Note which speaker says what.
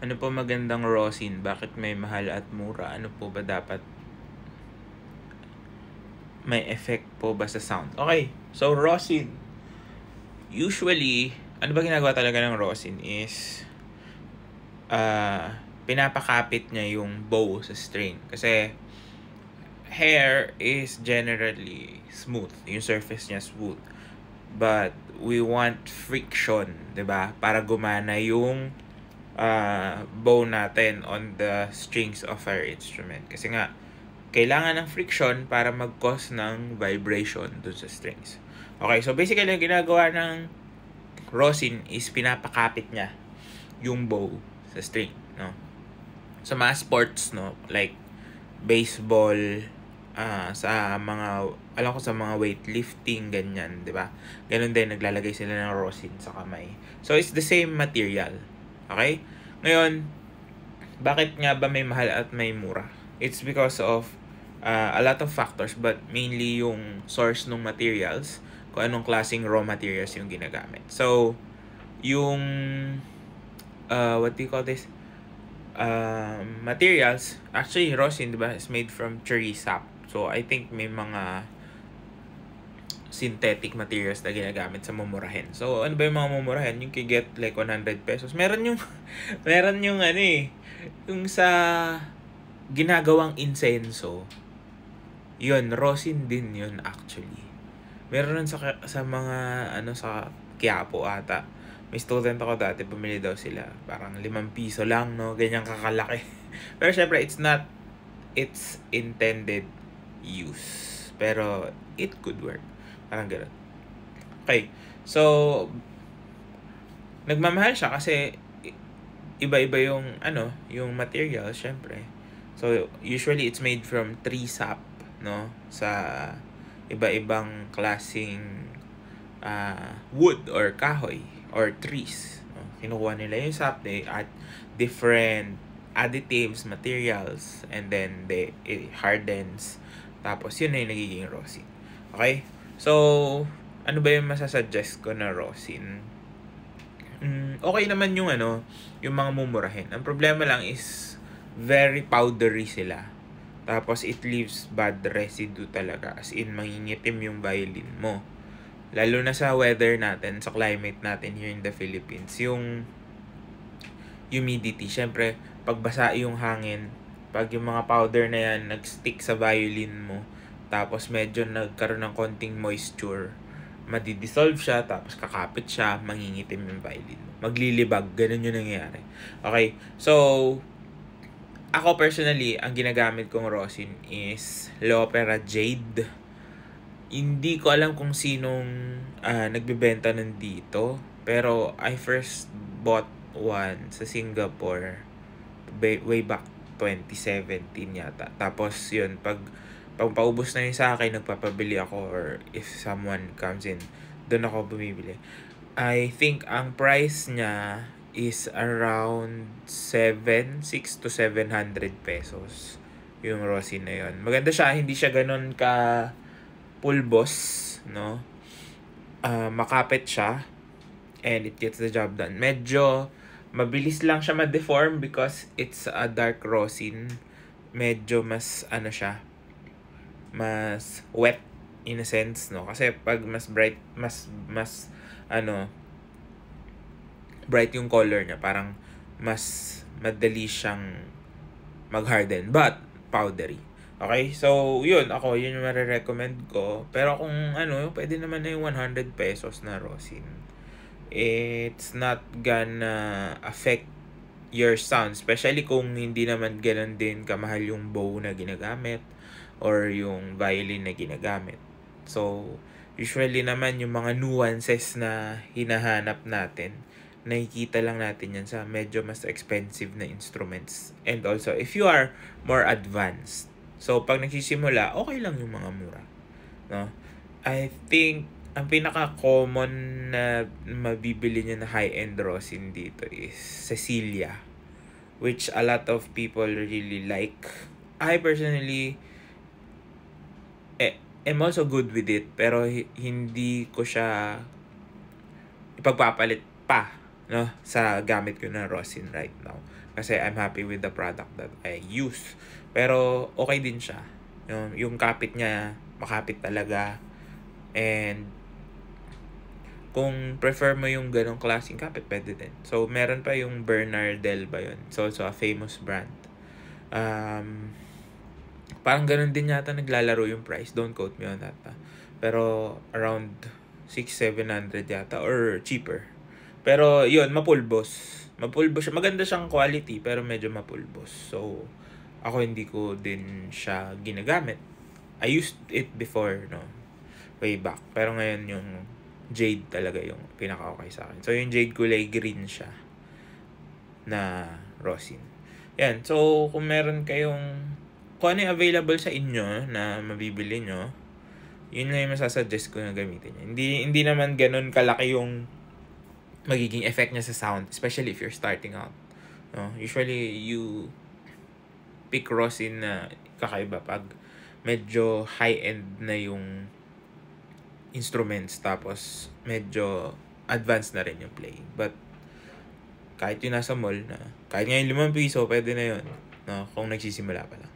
Speaker 1: Ano po magandang rosin? Bakit may mahal at mura? Ano po ba dapat may effect po ba sa sound? Okay, so rosin. Usually, ano ba ginagawa talaga ng rosin is uh, pinapakapit niya yung bow sa string. Kasi hair is generally smooth. Yung surface niya smooth. But we want friction, 'di ba? Para gumana yung uh, bow natin on the strings of our instrument. Kasi nga, kailangan ng friction para mag-cause ng vibration dun sa strings. Okay, so basically, yung ginagawa ng rosin is pinapakapit niya yung bow sa string, no? Sa mga sports, no? Like, baseball, uh, sa mga, alam ko sa mga weightlifting, ganyan, di ba? Ganun din, naglalagay sila ng rosin sa kamay. So, it's the same material. Okay? Ngayon, bakit nga ba may mahal at may mura? It's because of uh, a lot of factors but mainly yung source ng materials, kung anong klaseng raw materials yung ginagamit. So, yung uh, what do you call this? Uh, materials, actually rosin, di ba, is made from cherry sap. So, I think may mga synthetic materials na ginagamit sa mumurahin. So, ano ba yung mga mumurahin? Yung can get like 100 pesos. Meron yung, meron yung ano eh, yung sa ginagawang insenso. Yun, rosin din yun actually. Meron sa, sa mga, ano, sa Quiapo ata. May student ako dati, bumili daw sila. Parang limang piso lang, no? Ganyang kakalaki. Pero syempre, it's not its intended use. Pero it could work. Parang ganun. Okay. So, nagmamahal siya kasi iba-iba yung ano, yung material syempre. So, usually it's made from tree sap, no? Sa iba-ibang klasing uh, wood or kahoy or trees. No? Oh, kinukuha nila yung sap, they add different additives, materials, and then they, it hardens. Tapos, yun na yung nagiging rosin. Okay? So, ano ba yung masasuggest ko na rosin? Mm, okay naman yung ano, yung mga mumurahin. Ang problema lang is very powdery sila. Tapos it leaves bad residue talaga. As in, mangingitim yung violin mo. Lalo na sa weather natin, sa climate natin here in the Philippines. Yung humidity, syempre, pagbasa yung hangin, pag yung mga powder na yan nagstick sa violin mo, tapos medyo nagkaroon ng konting moisture, madidissolve siya, tapos kakapit siya, mangingitim yung violin. Maglilibag, ganun yung nangyayari. Okay, so, ako personally, ang ginagamit kong rosin is L'Opera Jade. Hindi ko alam kung sinong uh, nagbebenta nun dito, pero I first bought one sa Singapore way back 2017 yata. Tapos yun, pag pag paubos na yung sa akin, nagpapabili ako or if someone comes in, doon ako bumibili. I think ang price niya is around 7, 6 to 700 pesos yung rosin na yon. Maganda siya, hindi siya ganun ka pulbos, no? Uh, makapit siya and it gets the job done. Medyo mabilis lang siya ma-deform because it's a dark rosin. Medyo mas ano siya, mas wet in a sense, no? Kasi pag mas bright, mas, mas, ano, bright yung color niya, parang mas madali siyang magharden But, powdery. Okay? So, yun. Ako, yun yung mare-recommend ko. Pero kung ano, pwede naman na yung 100 pesos na rosin. It's not gonna affect your sound. Especially kung hindi naman ganun din kamahal yung bow na ginagamit or yung violin na ginagamit. So, usually naman yung mga nuances na hinahanap natin, nakikita lang natin yan sa medyo mas expensive na instruments. And also, if you are more advanced. So, pag nagsisimula, okay lang yung mga mura. No? I think, ang pinaka-common na mabibili niya na high-end rosin dito is Cecilia. Which a lot of people really like. I personally I'm also good with it pero hindi ko siya ipagpapalit pa no sa gamit ko na rosin right now kasi I'm happy with the product that I use pero okay din siya yung, yung kapit niya makapit talaga and kung prefer mo yung ganong klaseng kapit pwede din so meron pa yung Bernardel ba yun so so a famous brand um Parang ganun din yata naglalaro yung price. Don't quote me on that. Ha? Ah. Pero around 6,700 yata or cheaper. Pero yun, mapulbos. Mapulbos siya. Maganda siyang quality pero medyo mapulbos. So, ako hindi ko din siya ginagamit. I used it before, no? Way back. Pero ngayon yung jade talaga yung pinaka-okay sa akin. So, yung jade kulay green siya na rosin. Yan. So, kung meron kayong kung ano yung available sa inyo na mabibili nyo, yun lang yung masasuggest ko na gamitin nyo. Hindi, hindi naman ganun kalaki yung magiging effect niya sa sound, especially if you're starting out. No? Usually, you pick rosin na kakaiba pag medyo high-end na yung instruments tapos medyo advanced na rin yung playing. But kahit yung nasa mall na, kahit ngayon 5 piso, pwede na yun. No? Kung nagsisimula pa lang.